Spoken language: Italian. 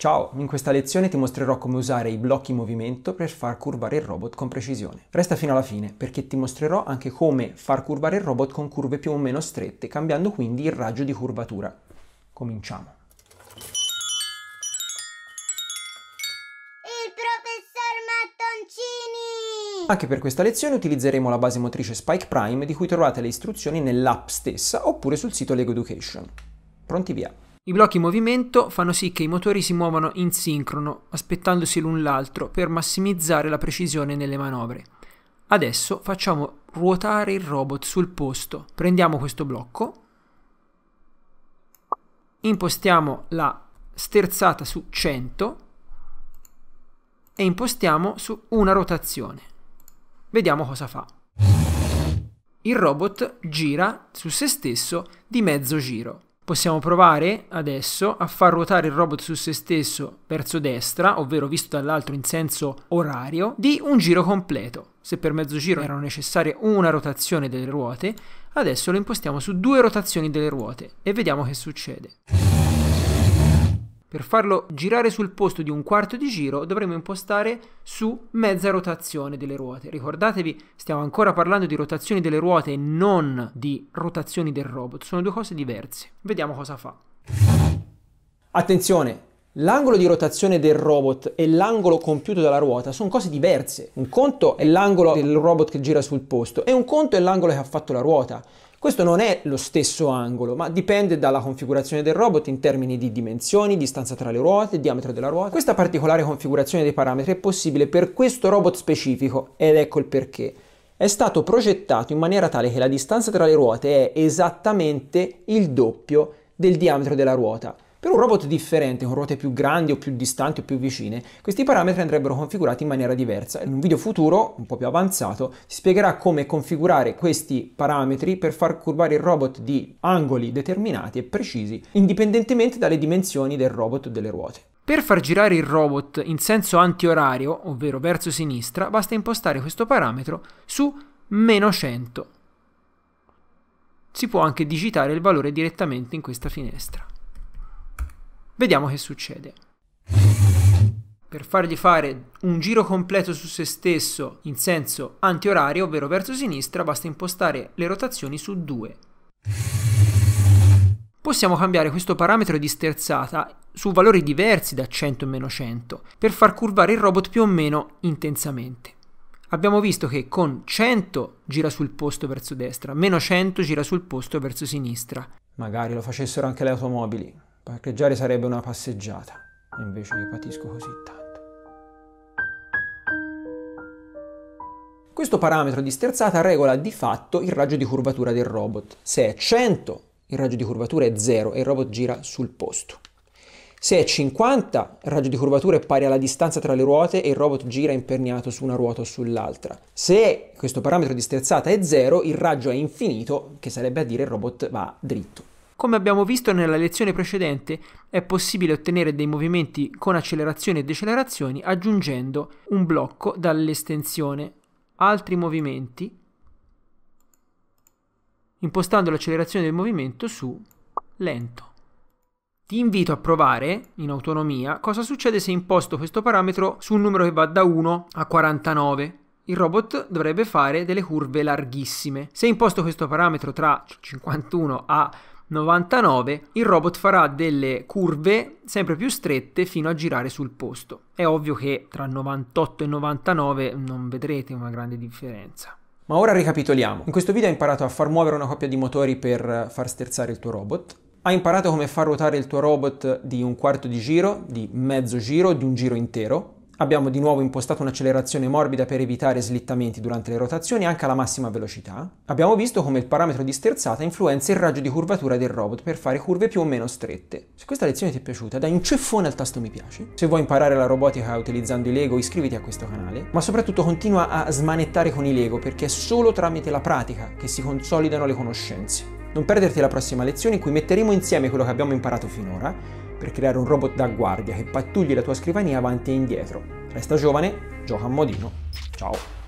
Ciao, in questa lezione ti mostrerò come usare i blocchi in movimento per far curvare il robot con precisione. Resta fino alla fine perché ti mostrerò anche come far curvare il robot con curve più o meno strette, cambiando quindi il raggio di curvatura. Cominciamo. Il professor Mattoncini! Anche per questa lezione utilizzeremo la base motrice Spike Prime di cui trovate le istruzioni nell'app stessa oppure sul sito Lego Education. Pronti via! I blocchi in movimento fanno sì che i motori si muovano in sincrono, aspettandosi l'un l'altro per massimizzare la precisione nelle manovre. Adesso facciamo ruotare il robot sul posto. Prendiamo questo blocco, impostiamo la sterzata su 100 e impostiamo su una rotazione. Vediamo cosa fa. Il robot gira su se stesso di mezzo giro. Possiamo provare adesso a far ruotare il robot su se stesso verso destra, ovvero visto dall'altro in senso orario, di un giro completo. Se per mezzo giro erano necessarie una rotazione delle ruote, adesso lo impostiamo su due rotazioni delle ruote e vediamo che succede. Per farlo girare sul posto di un quarto di giro dovremo impostare su mezza rotazione delle ruote. Ricordatevi, stiamo ancora parlando di rotazioni delle ruote e non di rotazioni del robot, sono due cose diverse. Vediamo cosa fa. Attenzione, L'angolo di rotazione del robot e l'angolo compiuto dalla ruota sono cose diverse. Un conto è l'angolo del robot che gira sul posto e un conto è l'angolo che ha fatto la ruota. Questo non è lo stesso angolo, ma dipende dalla configurazione del robot in termini di dimensioni, distanza tra le ruote, diametro della ruota. Questa particolare configurazione dei parametri è possibile per questo robot specifico ed ecco il perché è stato progettato in maniera tale che la distanza tra le ruote è esattamente il doppio del diametro della ruota. Per un robot differente, con ruote più grandi o più distanti o più vicine, questi parametri andrebbero configurati in maniera diversa. In un video futuro, un po' più avanzato, si spiegherà come configurare questi parametri per far curvare il robot di angoli determinati e precisi, indipendentemente dalle dimensioni del robot o delle ruote. Per far girare il robot in senso antiorario, ovvero verso sinistra, basta impostare questo parametro su meno 100. Si può anche digitare il valore direttamente in questa finestra. Vediamo che succede. Per fargli fare un giro completo su se stesso in senso antiorario, ovvero verso sinistra, basta impostare le rotazioni su 2. Possiamo cambiare questo parametro di sterzata su valori diversi da 100 e meno 100 per far curvare il robot più o meno intensamente. Abbiamo visto che con 100 gira sul posto verso destra, meno 100 gira sul posto verso sinistra. Magari lo facessero anche le automobili. Parcheggiare sarebbe una passeggiata, invece che patisco così tanto. Questo parametro di sterzata regola di fatto il raggio di curvatura del robot. Se è 100, il raggio di curvatura è 0 e il robot gira sul posto. Se è 50, il raggio di curvatura è pari alla distanza tra le ruote e il robot gira imperniato su una ruota o sull'altra. Se questo parametro di sterzata è 0, il raggio è infinito, che sarebbe a dire il robot va dritto. Come abbiamo visto nella lezione precedente, è possibile ottenere dei movimenti con accelerazioni e decelerazioni aggiungendo un blocco dall'estensione altri movimenti impostando l'accelerazione del movimento su lento. Ti invito a provare in autonomia cosa succede se imposto questo parametro su un numero che va da 1 a 49. Il robot dovrebbe fare delle curve larghissime. Se imposto questo parametro tra 51 a 99 il robot farà delle curve sempre più strette fino a girare sul posto. È ovvio che tra 98 e 99 non vedrete una grande differenza. Ma ora ricapitoliamo. In questo video hai imparato a far muovere una coppia di motori per far sterzare il tuo robot. Hai imparato come far ruotare il tuo robot di un quarto di giro, di mezzo giro, di un giro intero. Abbiamo di nuovo impostato un'accelerazione morbida per evitare slittamenti durante le rotazioni anche alla massima velocità. Abbiamo visto come il parametro di sterzata influenza il raggio di curvatura del robot per fare curve più o meno strette. Se questa lezione ti è piaciuta dai un ceffone al tasto mi piace. Se vuoi imparare la robotica utilizzando i Lego iscriviti a questo canale, ma soprattutto continua a smanettare con i Lego perché è solo tramite la pratica che si consolidano le conoscenze. Non perderti la prossima lezione in cui metteremo insieme quello che abbiamo imparato finora per creare un robot da guardia che pattugli la tua scrivania avanti e indietro. Resta giovane, gioca a modino. Ciao!